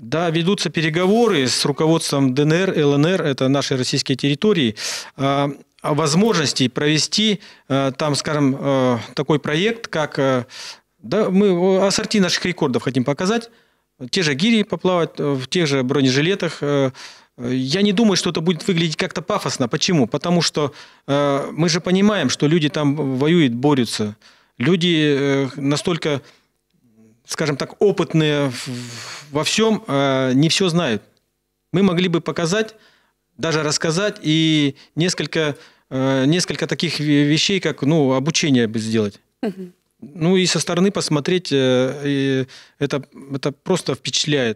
Да, ведутся переговоры с руководством ДНР, ЛНР, это наши российские территории, а, о возможности провести а, там, скажем, а, такой проект, как да, мы ассорти наших рекордов хотим показать, те же гири поплавать э, в тех же бронежилетах. Э, я не думаю, что это будет выглядеть как-то пафосно. Почему? Потому что э, мы же понимаем, что люди там воюют, борются. Люди настолько скажем так, опытные во всем, э, не все знают. Мы могли бы показать, даже рассказать и несколько, э, несколько таких вещей, как ну, обучение бы сделать. Ну и со стороны посмотреть, э, это, это просто впечатляет.